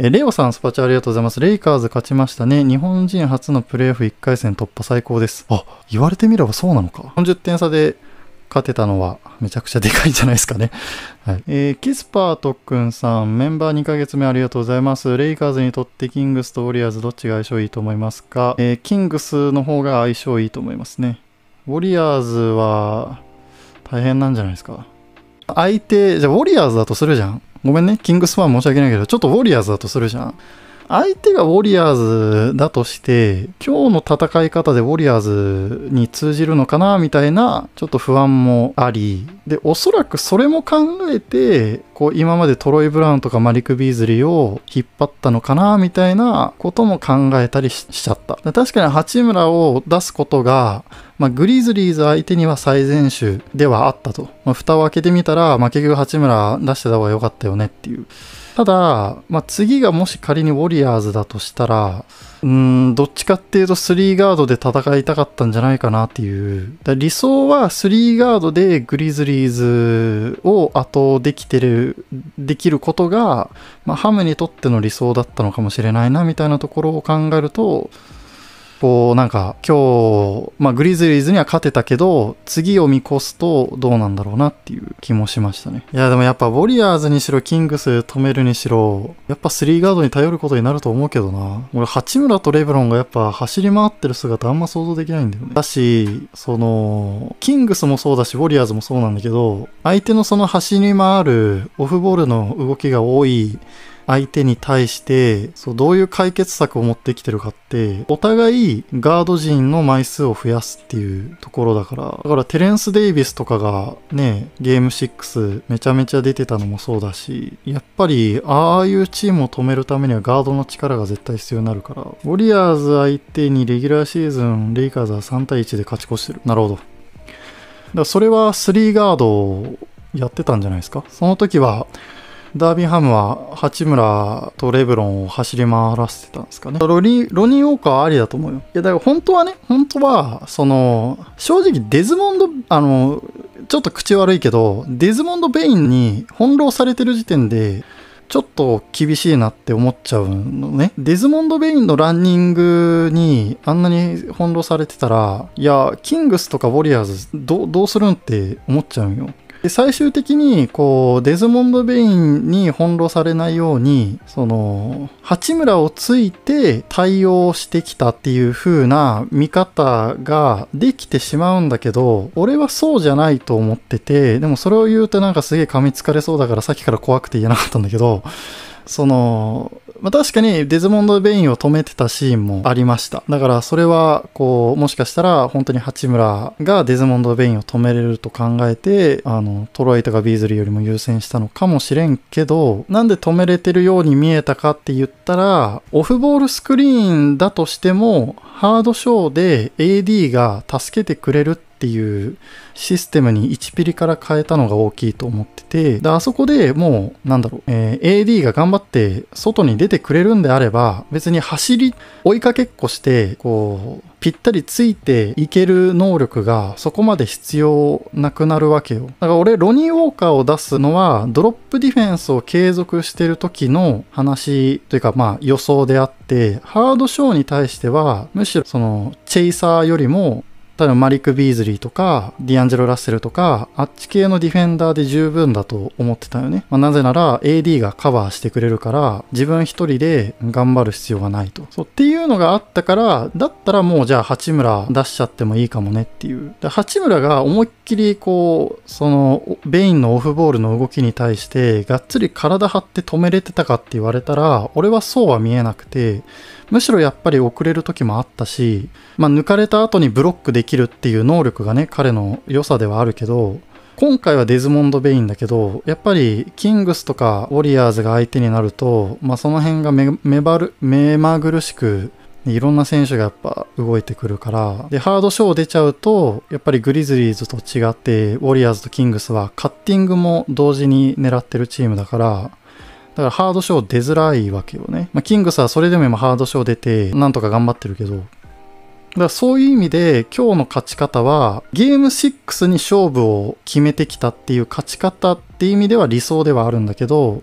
えレオさん、スパチャありがとうございます。レイカーズ勝ちましたね。日本人初のプレーオフ1回戦突破最高です。あ、言われてみればそうなのか。40点差で勝てたのはめちゃくちゃでかいじゃないですかね。はい。えー、キスパートくんさん、メンバー2ヶ月目ありがとうございます。レイカーズにとってキングスとウォリアーズどっちが相性いいと思いますかえー、キングスの方が相性いいと思いますね。ウォリアーズは大変なんじゃないですか。相手、じゃあウォリアーズだとするじゃん。ごめんね、キングスファン申し訳ないけど、ちょっとウォリアーズだとするじゃん。相手がウォリアーズだとして、今日の戦い方でウォリアーズに通じるのかな、みたいな、ちょっと不安もあり、で、おそらくそれも考えて、こう、今までトロイ・ブラウンとかマリック・ビーズリーを引っ張ったのかな、みたいなことも考えたりしちゃった。確かに八村を出すことが、まあ、グリズリーズ相手には最善手ではあったと。まあ、蓋を開けてみたら、まあ、結局八村出してた方が良かったよねっていう。ただ、まあ、次がもし仮にウォリアーズだとしたら、うん、どっちかっていうと3ガードで戦いたかったんじゃないかなっていう。理想は3ガードでグリズリーズを後できてる、できることが、まあ、ハムにとっての理想だったのかもしれないなみたいなところを考えると、こうなんか今日、まあ、グリズリーズには勝てたけど次を見越すとどうなんだろうなっていう気もしましたねいやでもやっぱウォリアーズにしろキングス止めるにしろやっぱ3ガードに頼ることになると思うけどな俺八村とレブロンがやっぱ走り回ってる姿あんま想像できないんだよねだしそのキングスもそうだしウォリアーズもそうなんだけど相手のその走り回るオフボールの動きが多い相手に対して、そう、どういう解決策を持ってきてるかって、お互いガード陣の枚数を増やすっていうところだから、だからテレンス・デイビスとかがね、ゲーム6めちゃめちゃ出てたのもそうだし、やっぱり、ああいうチームを止めるためにはガードの力が絶対必要になるから、ウォリアーズ相手にレギュラーシーズン、レイカーズは3対1で勝ち越してる。なるほど。だからそれは3ガードをやってたんじゃないですかその時は、ダービンハムは八村とレブロンを走り回らせてたんですかね。ロニロニー・ウォーカーはありだと思うよ。いや、だから本当はね、本当は、その、正直デズモンド、あの、ちょっと口悪いけど、デズモンド・ベインに翻弄されてる時点で、ちょっと厳しいなって思っちゃうのね。デズモンド・ベインのランニングにあんなに翻弄されてたら、いや、キングスとかウォリアーズどうするんって思っちゃうよ。で最終的にこうデズモンド・ベインに翻弄されないようにその八村をついて対応してきたっていう風な見方ができてしまうんだけど俺はそうじゃないと思っててでもそれを言うとなんかすげえ噛みつかれそうだからさっきから怖くて言えなかったんだけどそのまあ、確かにデズモンド・ベインを止めてたシーンもありました。だからそれは、こう、もしかしたら本当に八村がデズモンド・ベインを止めれると考えて、あの、トロイとかビーズリーよりも優先したのかもしれんけど、なんで止めれてるように見えたかって言ったら、オフボールスクリーンだとしても、ハードショーで AD が助けてくれるってっていうシステムに1ピリから変えたのが大きいと思ってて、で、あそこでもう、なんだろう、えー、AD が頑張って外に出てくれるんであれば、別に走り、追いかけっこして、こう、ぴったりついていける能力がそこまで必要なくなるわけよ。だから俺、ロニー・ウォーカーを出すのは、ドロップディフェンスを継続してる時の話というか、まあ予想であって、ハードショーに対しては、むしろその、チェイサーよりも例えばマリック・ビーズリーとかディアンジェロ・ラッセルとかあっち系のディフェンダーで十分だと思ってたよね、まあ、なぜなら AD がカバーしてくれるから自分一人で頑張る必要がないとそうっていうのがあったからだったらもうじゃあ八村出しちゃってもいいかもねっていう八村が思いっきりこうそのベインのオフボールの動きに対してがっつり体張って止めれてたかって言われたら俺はそうは見えなくてむしろやっぱり遅れる時もあったし、まあ、抜かれた後にブロックでききるっていう能力がね彼の良さではあるけど今回はデズモンド・ベインだけどやっぱりキングスとかウォリアーズが相手になると、まあ、その辺が目ばる目まぐるしくいろんな選手がやっぱ動いてくるからでハードショー出ちゃうとやっぱりグリズリーズと違ってウォリアーズとキングスはカッティングも同時に狙ってるチームだからだからハードショー出づらいわけよね、まあ、キングスはそれでも今ハードショー出てなんとか頑張ってるけどだそういう意味で今日の勝ち方はゲーム6に勝負を決めてきたっていう勝ち方っていう意味では理想ではあるんだけど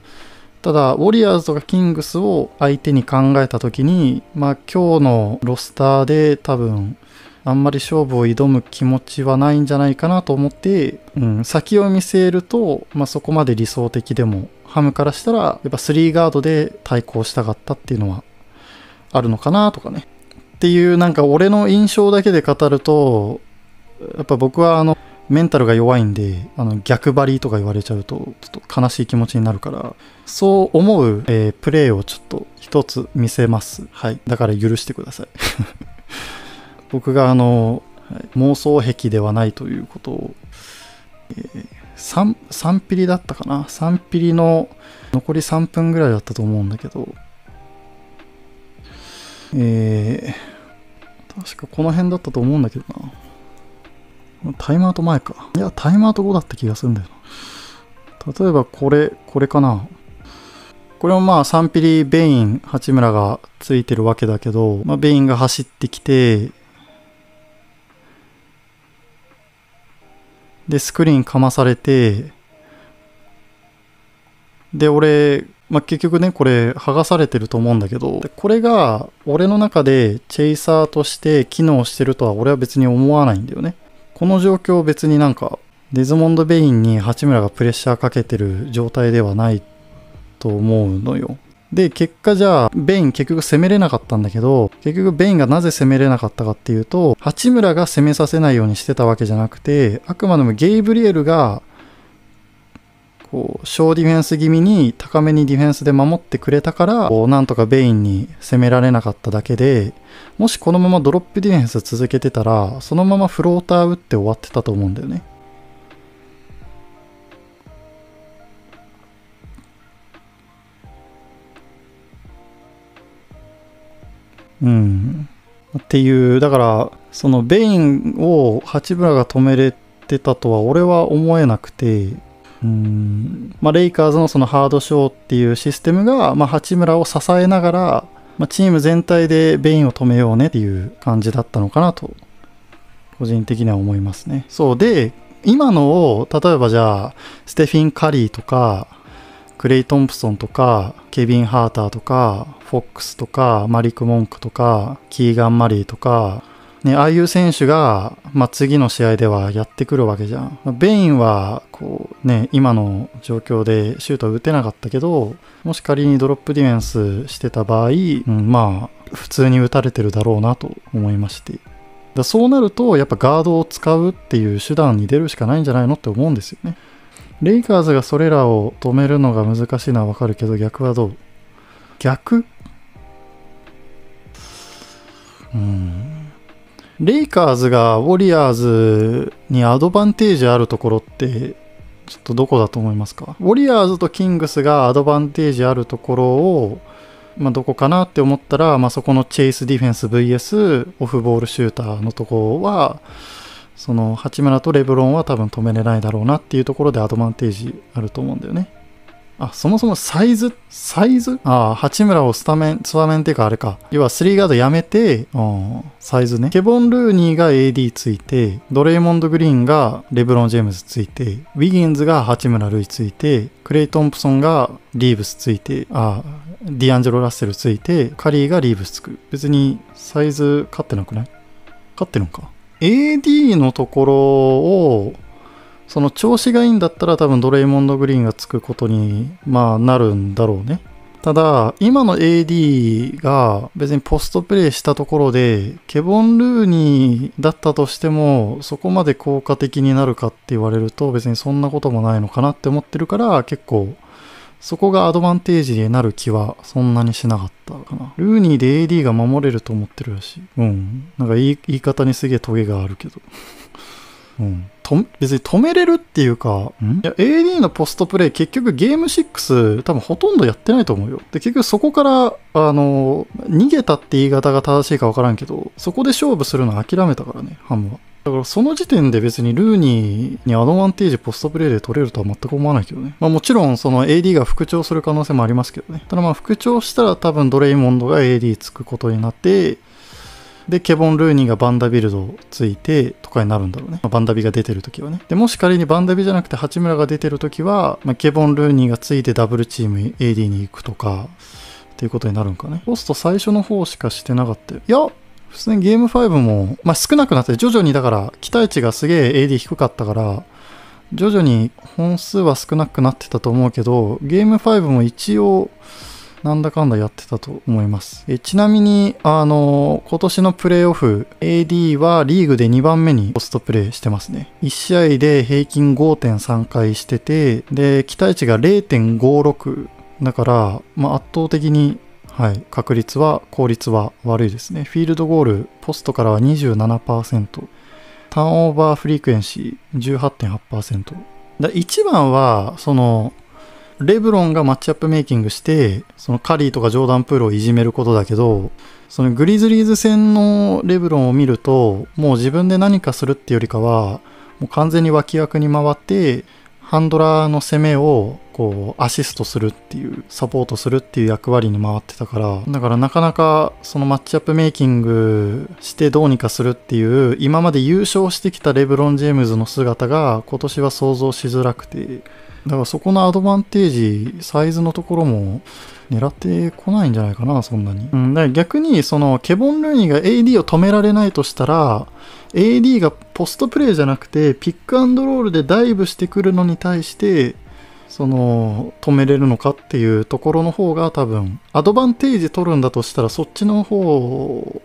ただウォリアーズとかキングスを相手に考えた時にまあ今日のロスターで多分あんまり勝負を挑む気持ちはないんじゃないかなと思って、うん、先を見据えると、まあ、そこまで理想的でもハムからしたらやっぱ3ガードで対抗したかったっていうのはあるのかなとかねっていうなんか俺の印象だけで語るとやっぱ僕はあのメンタルが弱いんであの逆張りとか言われちゃうとちょっと悲しい気持ちになるからそう思う、えー、プレーをちょっと一つ見せますはいだから許してください 僕があの、妄想癖ではないということを、えー、3, 3ピリだったかな3ピリの残り3分ぐらいだったと思うんだけどえー、確かこの辺だったと思うんだけどな。タイムアウト前か。いや、タイムアウト後だった気がするんだよな。例えばこれ、これかな。これもまあ3ピリベイン、八村がついてるわけだけど、まあ、ベインが走ってきて、で、スクリーンかまされて、で、俺、まあ、結局ねこれ剥がされてると思うんだけどこれが俺の中でチェイサーとして機能してるとは俺は別に思わないんだよねこの状況別になんかデズモンド・ベインに八村がプレッシャーかけてる状態ではないと思うのよで結果じゃあベイン結局攻めれなかったんだけど結局ベインがなぜ攻めれなかったかっていうと八村が攻めさせないようにしてたわけじゃなくてあくまでもゲイブリエルがこう小ディフェンス気味に高めにディフェンスで守ってくれたからこうなんとかベインに攻められなかっただけでもしこのままドロップディフェンス続けてたらそのままフローター打って終わってたと思うんだよね。うん、っていうだからそのベインを八村が止めれてたとは俺は思えなくてうんまあ、レイカーズのそのハードショーっていうシステムが、まあ、八村を支えながら、まあ、チーム全体でベインを止めようねっていう感じだったのかなと個人的には思いますね。そうで今のを例えばじゃあステフィン・カリーとかクレイ・トンプソンとかケビン・ハーターとかフォックスとかマリック・モンクとかキーガン・マリーとかね、ああいう選手が、まあ、次の試合ではやってくるわけじゃん。ベインは、こうね、今の状況でシュートは打てなかったけど、もし仮にドロップディフェンスしてた場合、うん、まあ、普通に打たれてるだろうなと思いまして。だそうなると、やっぱガードを使うっていう手段に出るしかないんじゃないのって思うんですよね。レイカーズがそれらを止めるのが難しいのはわかるけど、逆はどう逆うん。レイカーズがウォリアーズにアドバンテージあるところってちょっとどこだと思いますかウォリアーズとキングスがアドバンテージあるところを、まあ、どこかなって思ったら、まあ、そこのチェイスディフェンス VS オフボールシューターのところはその八村とレブロンは多分止めれないだろうなっていうところでアドバンテージあると思うんだよね。あ、そもそもサイズサイズああ、八村をスタメン、スタメンっていうかあれか。要は3ガードやめて、うん、サイズね。ケボン・ルーニーが AD ついて、ドレイモンド・グリーンがレブロン・ジェームズついて、ウィギンズが八村塁ついて、クレイ・トンプソンがリーブスついて、ああ、ディアンジェロ・ラッセルついて、カリーがリーブスつく。別にサイズ勝ってなくない勝ってるんか。AD のところをその調子がいいんだったら多分ドレイモンド・グリーンがつくことに、まあ、なるんだろうね。ただ、今の AD が別にポストプレイしたところで、ケボン・ルーニーだったとしても、そこまで効果的になるかって言われると、別にそんなこともないのかなって思ってるから、結構、そこがアドバンテージになる気はそんなにしなかったかな。ルーニーで AD が守れると思ってるらしい。うん。なんか言い言い方にすげえトゲがあるけど。と別に止めれるっていうか、いや AD のポストプレイ、結局ゲーム6、多分ほとんどやってないと思うよ。で、結局そこから、あの、逃げたって言い方が正しいか分からんけど、そこで勝負するの諦めたからね、ハムは。だからその時点で別にルーニーにアドバンテージポストプレイで取れるとは全く思わないけどね。まあもちろんその AD が復調する可能性もありますけどね。ただまあ復調したら多分ドレイモンドが AD つくことになって、で、ケボン・ルーニーがバンダビルドついてとかになるんだろうね。まあ、バンダビが出てる時はね。で、もし仮にバンダビじゃなくて八村が出てる時は、まあ、ケボン・ルーニーがついてダブルチーム AD に行くとか、っていうことになるんかね。ポスト最初の方しかしてなかったよ。いや、普通にゲーム5も、まあ、少なくなって、徐々にだから、期待値がすげえ AD 低かったから、徐々に本数は少なくなってたと思うけど、ゲーム5も一応、なんだかんだやってたと思います。えちなみに、あのー、今年のプレイオフ、AD はリーグで2番目にポストプレイしてますね。1試合で平均5.3回してて、で、期待値が0.56。だから、まあ、圧倒的にはい、確率は効率は悪いですね。フィールドゴール、ポストからは27%、ターンオーバーフリークエンシー18.8%。だ一番は、その、レブロンがマッチアップメイキングして、そのカリーとかジョーダン・プールをいじめることだけど、そのグリズリーズ戦のレブロンを見ると、もう自分で何かするっていうよりかは、もう完全に脇役に回って、ハンドラーの攻めをこうアシストするっていうサポートするっていう役割に回ってたからだからなかなかそのマッチアップメイキングしてどうにかするっていう今まで優勝してきたレブロン・ジェームズの姿が今年は想像しづらくてだからそこのアドバンテージ、サイズのところも狙ってこないんじゃないかな、そんなに。うん、だから逆に、その、ケボン・ルーニーが AD を止められないとしたら、AD がポストプレイじゃなくて、ピックアンドロールでダイブしてくるのに対して、その、止めれるのかっていうところの方が多分、アドバンテージ取るんだとしたら、そっちの方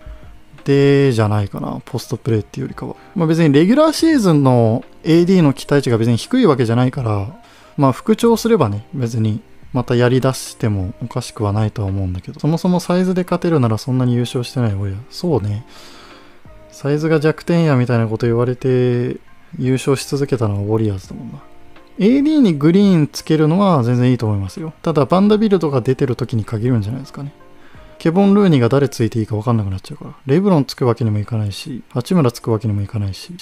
でじゃないかな、ポストプレイっていうよりかは。まあ別にレギュラーシーズンの AD の期待値が別に低いわけじゃないから、まあ復調すればね、別にまたやり出してもおかしくはないとは思うんだけど、そもそもサイズで勝てるならそんなに優勝してない俺は。そうね。サイズが弱点やみたいなこと言われて優勝し続けたのはウォリアーズだもんな。AD にグリーンつけるのは全然いいと思いますよ。ただバンダビルドが出てる時に限るんじゃないですかね。ケボン・ルーニーが誰ついていいか分かんなくなっちゃうから。レブロンつくわけにもいかないし、八村つくわけにもいかないし。